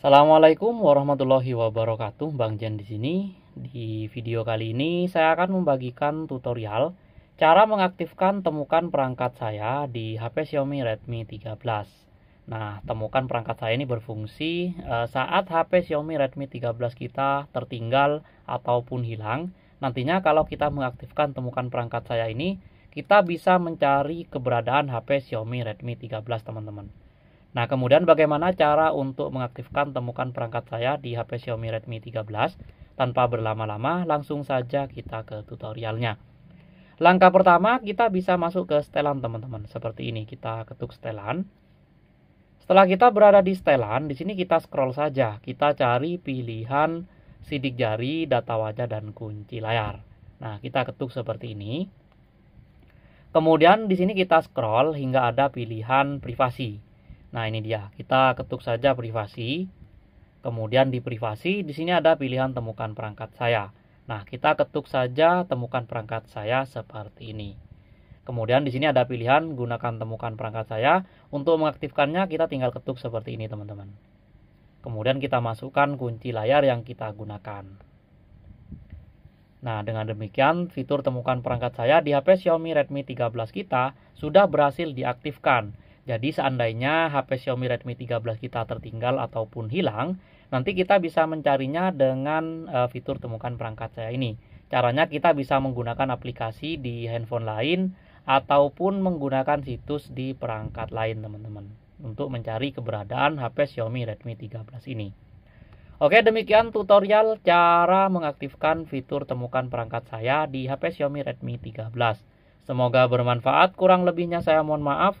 Assalamualaikum warahmatullahi wabarakatuh. Bang Jen di sini. Di video kali ini saya akan membagikan tutorial cara mengaktifkan temukan perangkat saya di HP Xiaomi Redmi 13. Nah, temukan perangkat saya ini berfungsi eh, saat HP Xiaomi Redmi 13 kita tertinggal ataupun hilang. Nantinya kalau kita mengaktifkan temukan perangkat saya ini, kita bisa mencari keberadaan HP Xiaomi Redmi 13, teman-teman. Nah, kemudian bagaimana cara untuk mengaktifkan temukan perangkat saya di HP Xiaomi Redmi 13? Tanpa berlama-lama, langsung saja kita ke tutorialnya. Langkah pertama, kita bisa masuk ke setelan teman-teman. Seperti ini, kita ketuk setelan. Setelah kita berada di setelan, di sini kita scroll saja. Kita cari pilihan sidik jari, data wajah, dan kunci layar. Nah, kita ketuk seperti ini. Kemudian di sini kita scroll hingga ada pilihan privasi. Nah, ini dia. Kita ketuk saja privasi. Kemudian di privasi di sini ada pilihan temukan perangkat saya. Nah, kita ketuk saja temukan perangkat saya seperti ini. Kemudian di sini ada pilihan gunakan temukan perangkat saya. Untuk mengaktifkannya kita tinggal ketuk seperti ini, teman-teman. Kemudian kita masukkan kunci layar yang kita gunakan. Nah, dengan demikian fitur temukan perangkat saya di HP Xiaomi Redmi 13 kita sudah berhasil diaktifkan. Jadi seandainya HP Xiaomi Redmi 13 kita tertinggal ataupun hilang, nanti kita bisa mencarinya dengan eh, fitur temukan perangkat saya ini. Caranya kita bisa menggunakan aplikasi di handphone lain ataupun menggunakan situs di perangkat lain, teman-teman, untuk mencari keberadaan HP Xiaomi Redmi 13 ini. Oke, demikian tutorial cara mengaktifkan fitur temukan perangkat saya di HP Xiaomi Redmi 13. Semoga bermanfaat, kurang lebihnya saya mohon maaf.